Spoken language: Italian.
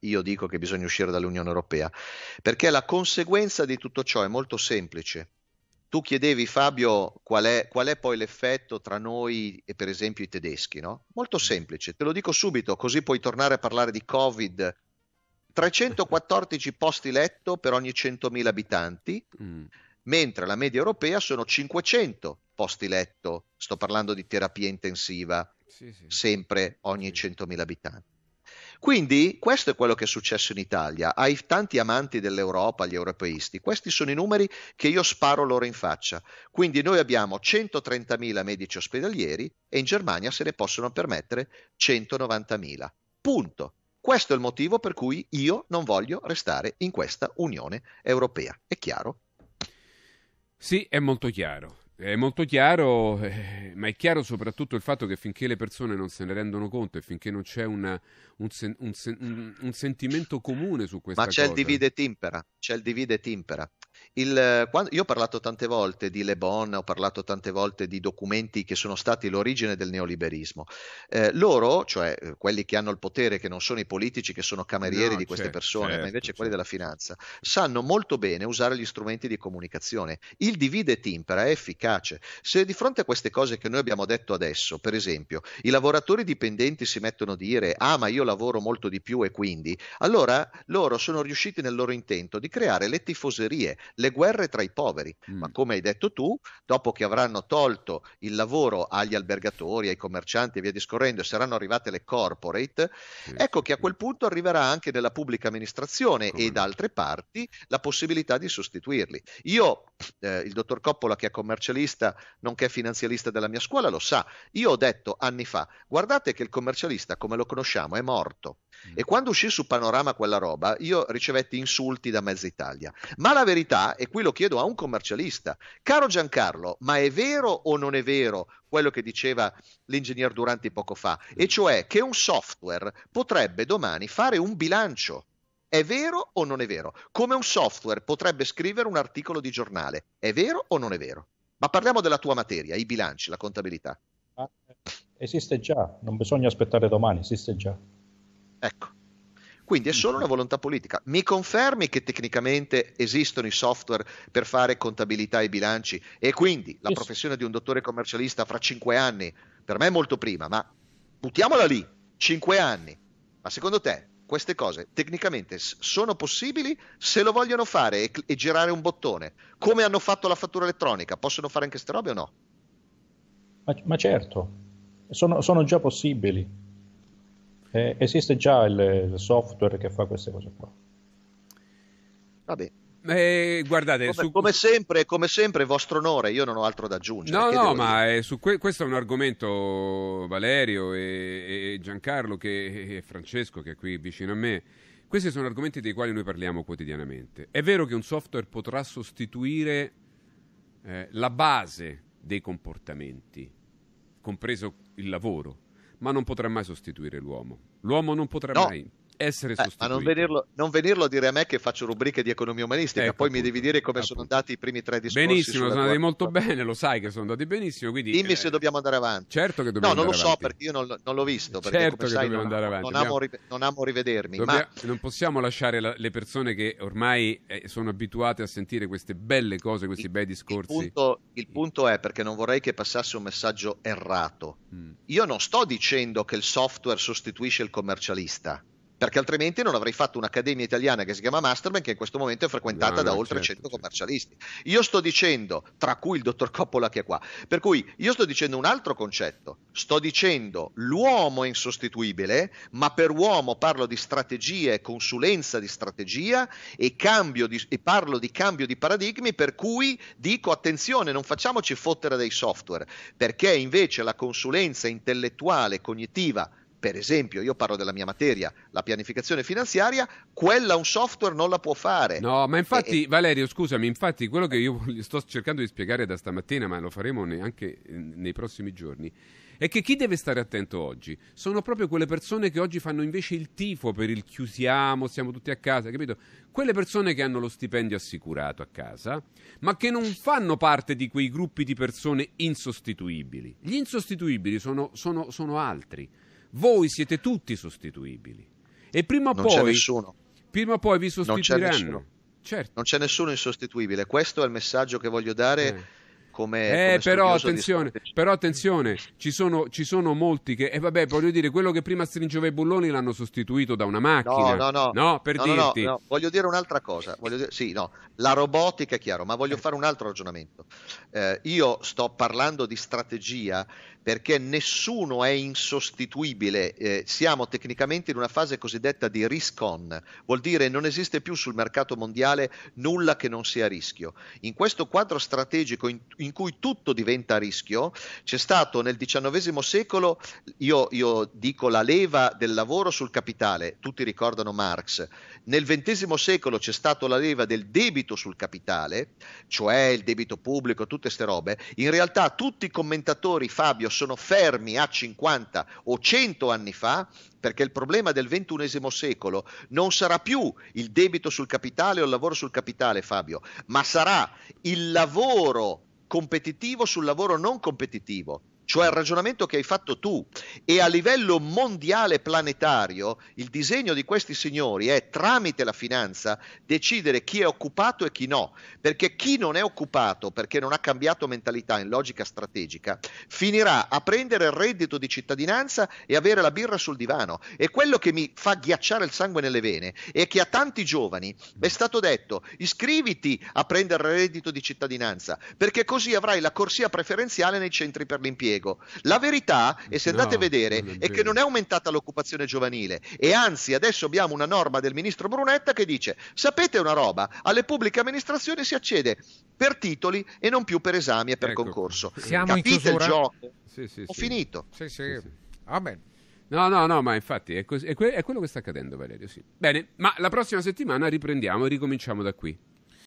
io dico che bisogna uscire dall'Unione Europea, perché la conseguenza di tutto ciò è molto semplice. Tu chiedevi Fabio qual è, qual è poi l'effetto tra noi e per esempio i tedeschi, no? Molto mm. semplice, te lo dico subito, così puoi tornare a parlare di Covid, 314 posti letto per ogni 100.000 abitanti, mm. mentre la media europea sono 500 posti letto, sto parlando di terapia intensiva, sì, sì. sempre ogni 100.000 abitanti. Quindi questo è quello che è successo in Italia. Ai tanti amanti dell'Europa, gli europeisti, questi sono i numeri che io sparo loro in faccia. Quindi noi abbiamo 130.000 medici ospedalieri e in Germania se ne possono permettere 190.000. Punto. Questo è il motivo per cui io non voglio restare in questa Unione Europea. È chiaro? Sì, è molto chiaro. È molto chiaro, eh, ma è chiaro soprattutto il fatto che finché le persone non se ne rendono conto e finché non c'è una, un, sen, un, sen, un, un, sentimento comune su questa cosa. Ma c'è cosa, il divide timpera, c'è il divide timpera. Il, quando, io ho parlato tante volte di Le Bon, ho parlato tante volte di documenti che sono stati l'origine del neoliberismo. Eh, loro, cioè eh, quelli che hanno il potere, che non sono i politici, che sono camerieri no, di queste certo, persone, certo, ma invece certo. quelli della certo. finanza, sanno molto bene usare gli strumenti di comunicazione. Il divide et impera è efficace. Se di fronte a queste cose che noi abbiamo detto adesso, per esempio, i lavoratori dipendenti si mettono a dire ah ma io lavoro molto di più e quindi, allora loro sono riusciti nel loro intento di creare le tifoserie le guerre tra i poveri. Mm. Ma come hai detto tu, dopo che avranno tolto il lavoro agli albergatori, ai commercianti e via discorrendo, e saranno arrivate le corporate, sì, ecco sì. che a quel punto arriverà anche nella pubblica amministrazione come e no. da altre parti la possibilità di sostituirli. Io eh, il dottor Coppola che è commercialista nonché finanzialista della mia scuola lo sa, io ho detto anni fa, guardate che il commercialista come lo conosciamo è morto mm. e quando uscì su Panorama quella roba io ricevetti insulti da mezza Italia, ma la verità, e qui lo chiedo a un commercialista, caro Giancarlo, ma è vero o non è vero quello che diceva l'ingegner Duranti poco fa, mm. e cioè che un software potrebbe domani fare un bilancio? È vero o non è vero? Come un software potrebbe scrivere un articolo di giornale? È vero o non è vero? Ma parliamo della tua materia, i bilanci, la contabilità. Eh, esiste già, non bisogna aspettare domani, esiste già. Ecco. Quindi è solo una volontà politica. Mi confermi che tecnicamente esistono i software per fare contabilità e bilanci e quindi la professione di un dottore commercialista fra cinque anni, per me è molto prima, ma buttiamola lì, cinque anni. Ma secondo te queste cose tecnicamente sono possibili se lo vogliono fare e, e girare un bottone, come hanno fatto la fattura elettronica, possono fare anche queste robe o no? Ma, ma certo, sono, sono, già possibili, eh, esiste già il, il software che fa queste cose qua. bene. Eh, guardate, come, su... come, sempre, come sempre, vostro onore, io non ho altro da aggiungere. No, che no, ma eh, su que- questo è un argomento, Valerio e, e Giancarlo che, e Francesco, che è qui vicino a me. Questi sono argomenti dei quali noi parliamo quotidianamente. È vero che un software potrà sostituire eh, la base dei comportamenti, compreso il lavoro, ma non potrà mai sostituire l'uomo. L'uomo non potrà no. mai essere sostituito. Eh, ma non venirlo, non venirlo, a dire a me che faccio rubriche di economia umanistica, ecco, poi appunto, mi devi dire come appunto. sono andati i primi tre discorsi. Benissimo, sono andati molto bene, lo sai che sono andati benissimo. Quindi, Dimmi eh, se dobbiamo andare avanti. Certo che dobbiamo no, andare avanti. No, non lo so perché io non, non l'ho visto. Perché, certo che sai, dobbiamo non, andare avanti. Non amo, non amo rivedermi. Dobbiamo, ma... Non possiamo lasciare la, le persone che ormai eh, sono abituate a sentire queste belle cose, questi il, bei discorsi. Il punto, il punto, è perché non vorrei che passasse un messaggio errato. Mm. Io non sto dicendo che il software sostituisce il commercialista perché altrimenti non avrei fatto un'accademia italiana che si chiama Masterman che in questo momento è frequentata no, da no, oltre certo, 100 certo. commercialisti. Io sto dicendo, tra cui il dottor Coppola che è qua, per cui io sto dicendo un altro concetto, sto dicendo l'uomo è insostituibile, ma per uomo parlo di strategia e consulenza di strategia e, di, e parlo di cambio di paradigmi per cui dico attenzione, non facciamoci fottere dei software, perché invece la consulenza intellettuale, cognitiva, per esempio, io parlo della mia materia, la pianificazione finanziaria, quella un software non la può fare. No, ma infatti, e, Valerio, scusami, infatti quello che io sto cercando di spiegare da stamattina, ma lo faremo anche eh, nei prossimi giorni, è che chi deve stare attento oggi sono proprio quelle persone che oggi fanno invece il tifo per il chiusiamo, siamo tutti a casa, capito? Quelle persone che hanno lo stipendio assicurato a casa, ma che non fanno parte di quei gruppi di persone insostituibili. Gli insostituibili sono, sono, sono altri. Voi siete tutti sostituibili. E prima o non poi... C'è nessuno. Prima o poi vi sostituiranno. Non c'è nessuno. Certo. non c'è nessuno insostituibile. Questo è il messaggio che voglio dare. Eh come... Eh, come però, attenzione, però attenzione, ci sono, ci sono molti che... E eh, vabbè, voglio dire, quello che prima stringeva i bulloni l'hanno sostituito da una macchina. No, no, no. No, per no, dirti. No, no, no. voglio dire un'altra cosa. Dire, sì, no, la robotica è chiaro, ma voglio eh. fare un altro ragionamento. Eh, io sto parlando di strategia perché nessuno è insostituibile. Eh, siamo tecnicamente in una fase cosiddetta di risk on, vuol dire non esiste più sul mercato mondiale nulla che non sia a rischio. In questo quadro strategico in, in in cui tutto diventa a rischio, c'è stato nel XIX secolo, io, io dico la leva del lavoro sul capitale, tutti ricordano Marx, nel XX secolo c'è stata la leva del debito sul capitale, cioè il debito pubblico, tutte queste robe, in realtà tutti i commentatori, Fabio, sono fermi a 50 o 100 anni fa perché il problema del XXI secolo non sarà più il debito sul capitale o il lavoro sul capitale, Fabio, ma sarà il lavoro competitivo sul lavoro non competitivo cioè il ragionamento che hai fatto tu. E a livello mondiale planetario il disegno di questi signori è tramite la finanza decidere chi è occupato e chi no, perché chi non è occupato perché non ha cambiato mentalità in logica strategica finirà a prendere il reddito di cittadinanza e avere la birra sul divano. E quello che mi fa ghiacciare il sangue nelle vene è che a tanti giovani è stato detto iscriviti a prendere il reddito di cittadinanza perché così avrai la corsia preferenziale nei centri per l'impiego spiego. La verità, e se andate no, a vedere, è, è che non è aumentata l'occupazione giovanile e anzi adesso abbiamo una norma del ministro Brunetta che dice, sapete una roba, alle pubbliche amministrazioni si accede per titoli e non più per esami e per ecco. concorso. Siamo Capite il gioco? Sì, sì, Ho sì. finito. Sì, sì. Amen. No, no, no, ma infatti è, così, è, que- è quello che sta accadendo, Valerio. Sì. Bene, ma la prossima settimana riprendiamo e ricominciamo da qui.